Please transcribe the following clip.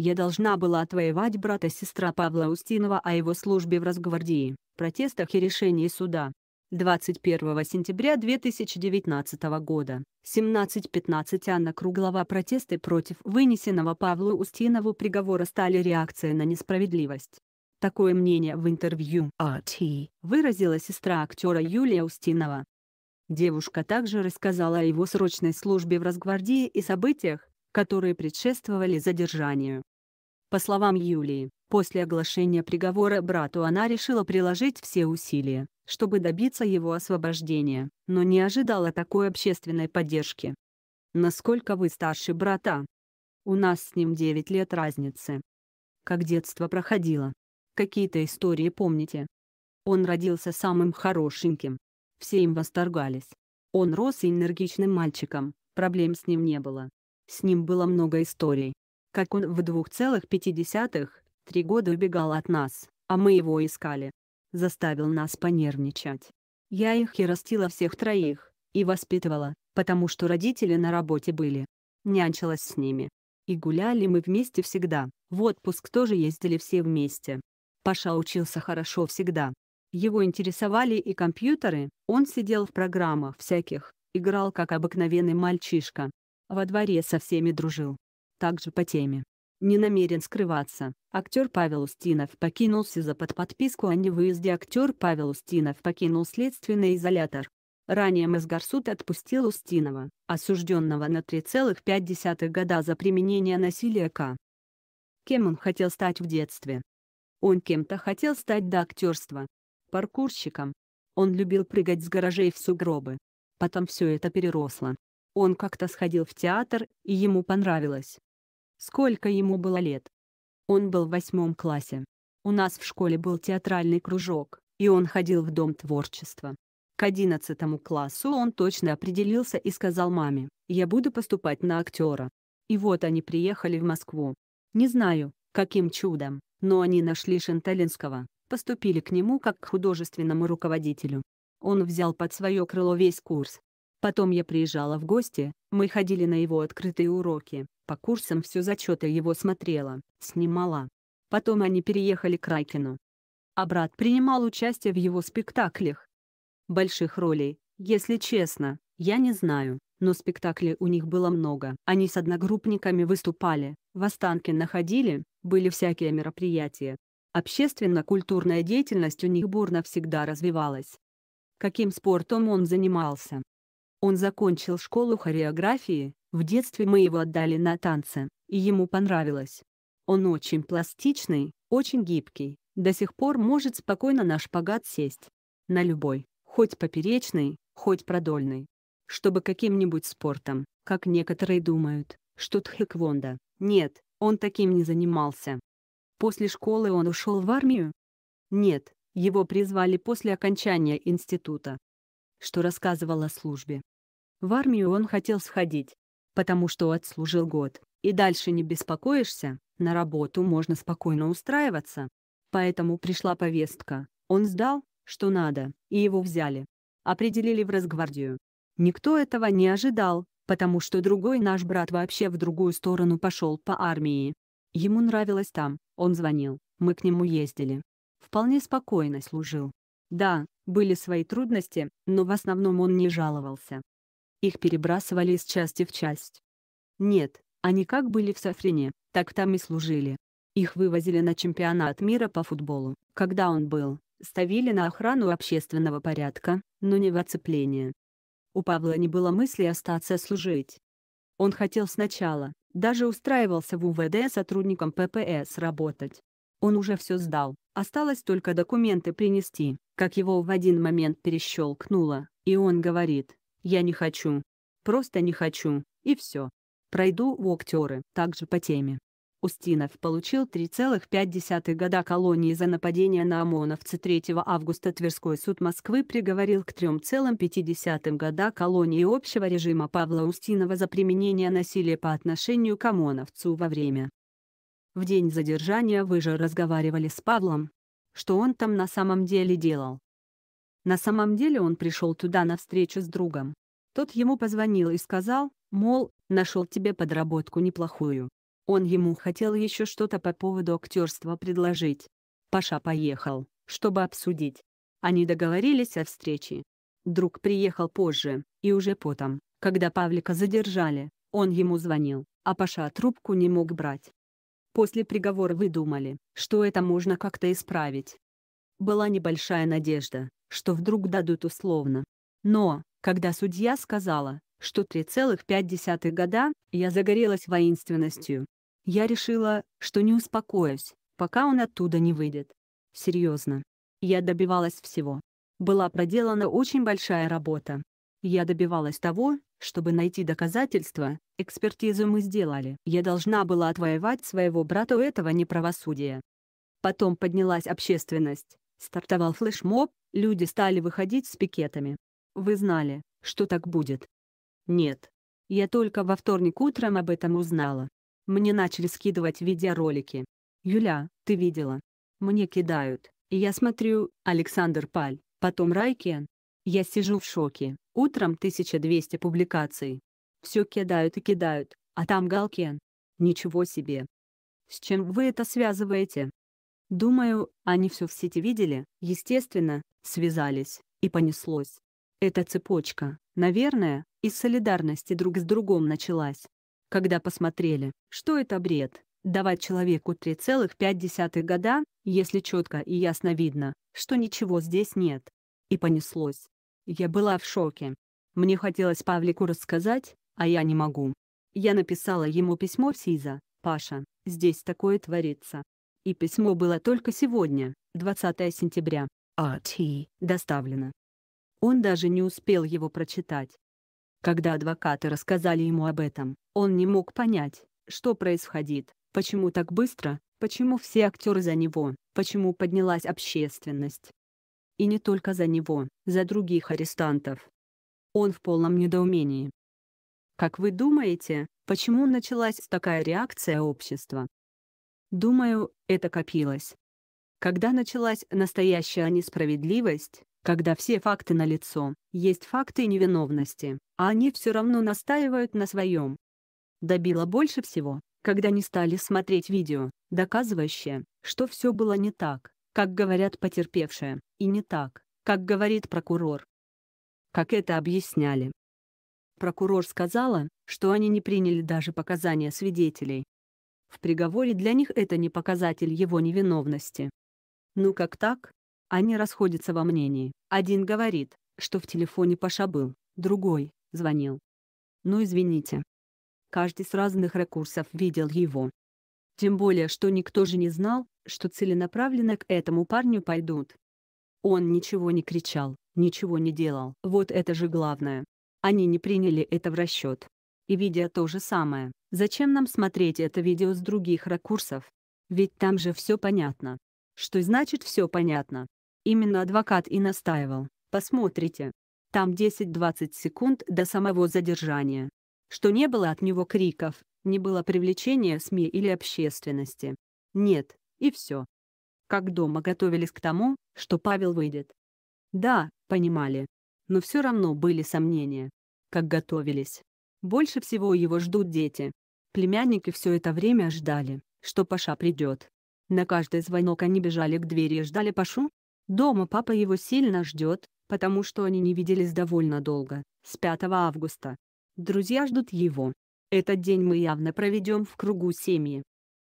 Я должна была отвоевать брата сестра Павла Устинова о его службе в Росгвардии, протестах и решении суда. 21 сентября 2019 года, 17.15 Анна Круглова протесты против вынесенного Павлу Устинову приговора стали реакцией на несправедливость. Такое мнение в интервью RT «А выразила сестра актера Юлия Устинова. Девушка также рассказала о его срочной службе в Росгвардии и событиях, которые предшествовали задержанию. По словам Юлии, после оглашения приговора брату она решила приложить все усилия, чтобы добиться его освобождения, но не ожидала такой общественной поддержки. «Насколько вы старше брата?» «У нас с ним 9 лет разницы». «Как детство проходило? Какие-то истории помните?» Он родился самым хорошеньким. Все им восторгались. Он рос энергичным мальчиком, проблем с ним не было. С ним было много историй как он в 2,5, три года убегал от нас, а мы его искали. Заставил нас понервничать. Я их и растила всех троих, и воспитывала, потому что родители на работе были. Нянчилась с ними. И гуляли мы вместе всегда, в отпуск тоже ездили все вместе. Паша учился хорошо всегда. Его интересовали и компьютеры, он сидел в программах всяких, играл как обыкновенный мальчишка. Во дворе со всеми дружил, также по теме. Не намерен скрываться. Актер Павел Устинов покинул СИЗО под подписку о невыезде. Актер Павел Устинов покинул следственный изолятор. Ранее Мосгорсуд отпустил Устинова, осужденного на 3,5 года за применение насилия к. Кем он хотел стать в детстве? Он кем-то хотел стать до актерства. Паркурщиком. Он любил прыгать с гаражей в сугробы. Потом все это переросло. Он как-то сходил в театр, и ему понравилось. Сколько ему было лет? Он был в восьмом классе. У нас в школе был театральный кружок, и он ходил в Дом творчества. К одиннадцатому классу он точно определился и сказал маме, «Я буду поступать на актера». И вот они приехали в Москву. Не знаю, каким чудом, но они нашли Шенталинского, поступили к нему как к художественному руководителю. Он взял под свое крыло весь курс, Потом я приезжала в гости, мы ходили на его открытые уроки, по курсам все зачеты его смотрела, снимала. Потом они переехали к Райкину. А брат принимал участие в его спектаклях. Больших ролей, если честно, я не знаю, но спектаклей у них было много. Они с одногруппниками выступали, в Останкино находили, были всякие мероприятия. Общественно-культурная деятельность у них бурно всегда развивалась. Каким спортом он занимался, он закончил школу хореографии, в детстве мы его отдали на танцы, и ему понравилось. Он очень пластичный, очень гибкий, до сих пор может спокойно на шпагат сесть. На любой, хоть поперечный, хоть продольный. Чтобы каким-нибудь спортом, как некоторые думают, что тхэквондо. Нет, он таким не занимался. После школы он ушел в армию? Нет, его призвали после окончания института что рассказывал о службе. В армию он хотел сходить, потому что отслужил год, и дальше не беспокоишься, на работу можно спокойно устраиваться. Поэтому пришла повестка, он сдал, что надо, и его взяли. Определили в разгвардию. Никто этого не ожидал, потому что другой наш брат вообще в другую сторону пошел по армии. Ему нравилось там, он звонил, мы к нему ездили. Вполне спокойно служил. Да, были свои трудности, но в основном он не жаловался. Их перебрасывали из части в часть. Нет, они как были в Софрине, так там и служили. Их вывозили на чемпионат мира по футболу, когда он был, ставили на охрану общественного порядка, но не в оцепление. У Павла не было мысли остаться служить. Он хотел сначала, даже устраивался в УВД сотрудником ППС работать, он уже все сдал, осталось только документы принести, как его в один момент перещелкнуло, и он говорит «Я не хочу, просто не хочу, и все. Пройду в актеры, также по теме». Устинов получил 3,5 года колонии за нападение на ОМОНовца 3 августа Тверской суд Москвы приговорил к 3,5 года колонии общего режима Павла Устинова за применение насилия по отношению к ОМОНовцу во время в день задержания вы же разговаривали с Павлом. Что он там на самом деле делал? На самом деле он пришел туда на встречу с другом. Тот ему позвонил и сказал, мол, нашел тебе подработку неплохую. Он ему хотел еще что-то по поводу актерства предложить. Паша поехал, чтобы обсудить. Они договорились о встрече. Друг приехал позже, и уже потом, когда Павлика задержали, он ему звонил, а Паша трубку не мог брать. После приговора вы думали, что это можно как-то исправить. Была небольшая надежда, что вдруг дадут условно. Но, когда судья сказала, что 3,5 года, я загорелась воинственностью. Я решила, что не успокоюсь, пока он оттуда не выйдет. Серьезно. Я добивалась всего. Была проделана очень большая работа. Я добивалась того, чтобы найти доказательства, экспертизу мы сделали. Я должна была отвоевать своего брата у этого неправосудия. Потом поднялась общественность, стартовал флешмоб, люди стали выходить с пикетами. Вы знали, что так будет? Нет. Я только во вторник утром об этом узнала. Мне начали скидывать видеоролики. Юля, ты видела? Мне кидают, и я смотрю, Александр Паль, потом Райкен, я сижу в шоке. Утром 1200 публикаций. Все кидают и кидают, а там Галкин. Ничего себе. С чем вы это связываете? Думаю, они все в сети видели, естественно, связались, и понеслось. Эта цепочка, наверное, из солидарности друг с другом началась. Когда посмотрели, что это бред, давать человеку 3,5 года, если четко и ясно видно, что ничего здесь нет. И понеслось. Я была в шоке. Мне хотелось Павлику рассказать, а я не могу. Я написала ему письмо в СИЗО, «Паша, здесь такое творится». И письмо было только сегодня, 20 сентября. А.Т. доставлено. Он даже не успел его прочитать. Когда адвокаты рассказали ему об этом, он не мог понять, что происходит, почему так быстро, почему все актеры за него, почему поднялась общественность. И не только за него, за других арестантов. Он в полном недоумении. Как вы думаете, почему началась такая реакция общества? Думаю, это копилось. Когда началась настоящая несправедливость, когда все факты налицо, есть факты невиновности, а они все равно настаивают на своем. Добило больше всего, когда не стали смотреть видео, доказывающее, что все было не так как говорят потерпевшие, и не так, как говорит прокурор. Как это объясняли? Прокурор сказала, что они не приняли даже показания свидетелей. В приговоре для них это не показатель его невиновности. Ну как так? Они расходятся во мнении. Один говорит, что в телефоне Паша был, другой — звонил. Ну извините. Каждый с разных ракурсов видел его. Тем более, что никто же не знал, что целенаправленно к этому парню пойдут. Он ничего не кричал, ничего не делал. Вот это же главное. Они не приняли это в расчет. И видя то же самое. Зачем нам смотреть это видео с других ракурсов? Ведь там же все понятно. Что значит все понятно? Именно адвокат и настаивал. Посмотрите. Там 10-20 секунд до самого задержания. Что не было от него криков, не было привлечения СМИ или общественности. Нет, и все. Как дома готовились к тому, что Павел выйдет. Да, понимали. Но все равно были сомнения. Как готовились. Больше всего его ждут дети. Племянники все это время ждали, что Паша придет. На каждый звонок они бежали к двери и ждали Пашу. Дома папа его сильно ждет, потому что они не виделись довольно долго, с 5 августа. Друзья ждут его. Этот день мы явно проведем в кругу семьи.